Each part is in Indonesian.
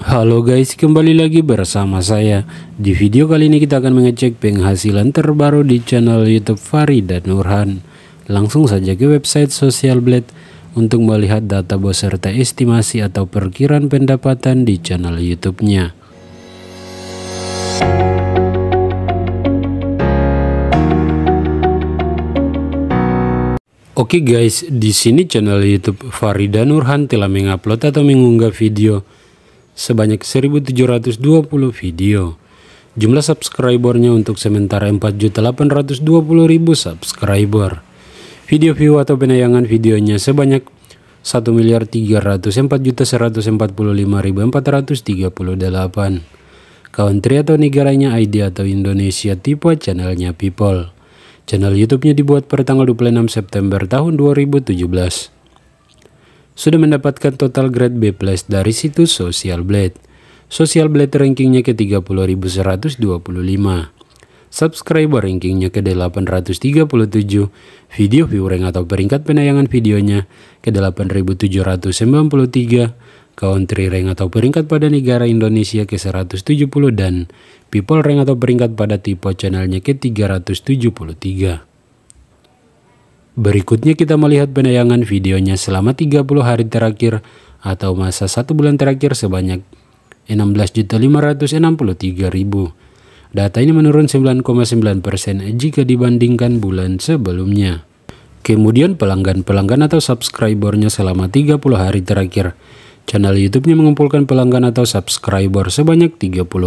Halo guys, kembali lagi bersama saya. Di video kali ini kita akan mengecek penghasilan terbaru di channel YouTube Farida Nurhan. Langsung saja ke website Social Blade untuk melihat data bos serta estimasi atau perkiraan pendapatan di channel YouTube-nya. Oke okay guys, di sini channel YouTube Farida Nurhan telah mengupload atau mengunggah video sebanyak 1720 video. Jumlah subscribernya untuk sementara 4.820.000 subscriber. Video view atau penayangan videonya sebanyak 1 miliar 304.145.438 country atau negaranya ID atau Indonesia tipe channelnya People. Channel YouTube-nya dibuat pada tanggal 26 September tahun 2017 sudah mendapatkan total grade B+, dari situs Social Blade. Social Blade rankingnya ke 30.125. Subscriber rankingnya ke 837, video viewing atau peringkat penayangan videonya ke 8.793, country rank atau peringkat pada negara Indonesia ke 170 dan people rank atau peringkat pada tipe channelnya ke 373. Berikutnya kita melihat penayangan videonya selama 30 hari terakhir atau masa satu bulan terakhir sebanyak 16.563.000. Data ini menurun 9,9% jika dibandingkan bulan sebelumnya. Kemudian pelanggan-pelanggan atau subscribernya selama 30 hari terakhir. Channel YouTube-nya mengumpulkan pelanggan atau subscriber sebanyak 30.000.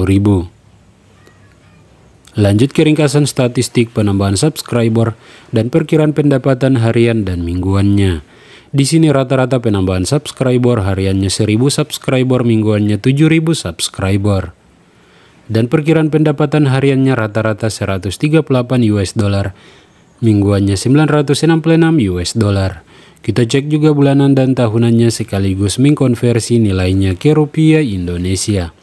Lanjut ke ringkasan statistik penambahan subscriber dan perkiraan pendapatan harian dan mingguannya. Di sini rata-rata penambahan subscriber hariannya 1000 subscriber, mingguannya 7000 subscriber. Dan perkiraan pendapatan hariannya rata-rata 138 US dollar, mingguannya 966 US dollar. Kita cek juga bulanan dan tahunannya sekaligus mengkonversi nilainya ke rupiah Indonesia.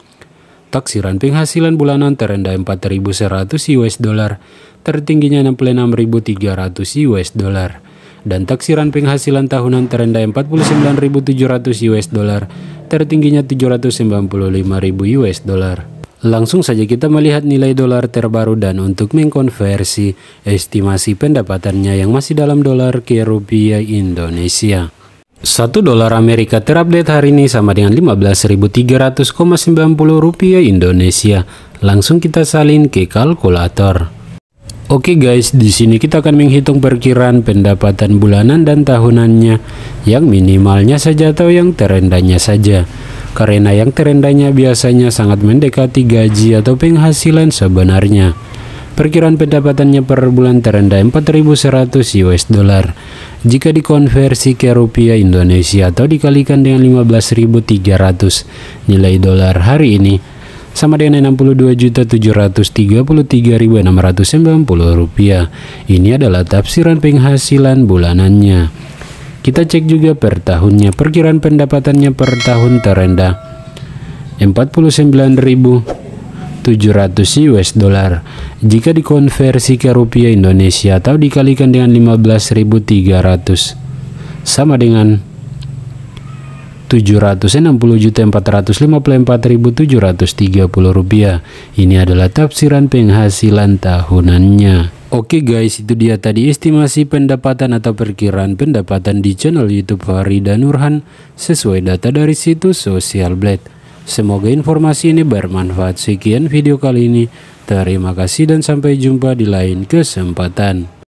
Taksiran penghasilan bulanan terendah 4.100 US dollar, tertingginya 66.300 US dollar, dan taksiran penghasilan tahunan terendah 49.700 US dollar, tertingginya 795.000 US dollar. Langsung saja kita melihat nilai dolar terbaru dan untuk mengkonversi estimasi pendapatannya yang masih dalam dolar ke rupiah Indonesia. 1 dolar Amerika terupdate hari ini sama dengan 15.300,90 rupiah Indonesia. Langsung kita salin ke kalkulator. Oke okay guys, di sini kita akan menghitung perkiraan pendapatan bulanan dan tahunannya yang minimalnya saja atau yang terendahnya saja. Karena yang terendahnya biasanya sangat mendekati gaji atau penghasilan sebenarnya. Perkiraan pendapatannya per bulan terendah 4.100 US dollar. Jika dikonversi ke rupiah Indonesia atau dikalikan dengan 15.300 nilai dolar hari ini, sama dengan 62.733.690 rupiah. Ini adalah tafsiran penghasilan bulanannya. Kita cek juga per tahunnya, perkiraan pendapatannya per tahun terendah 49.000 700 US dollar. Jika dikonversi ke rupiah Indonesia atau dikalikan dengan 15.300 sama dengan 760.454.730 rupiah. Ini adalah tafsiran penghasilan tahunannya. Oke okay guys, itu dia tadi estimasi pendapatan atau perkiraan pendapatan di channel YouTube Farida Nurhan sesuai data dari situs Social Blade. Semoga informasi ini bermanfaat. Sekian video kali ini. Terima kasih dan sampai jumpa di lain kesempatan.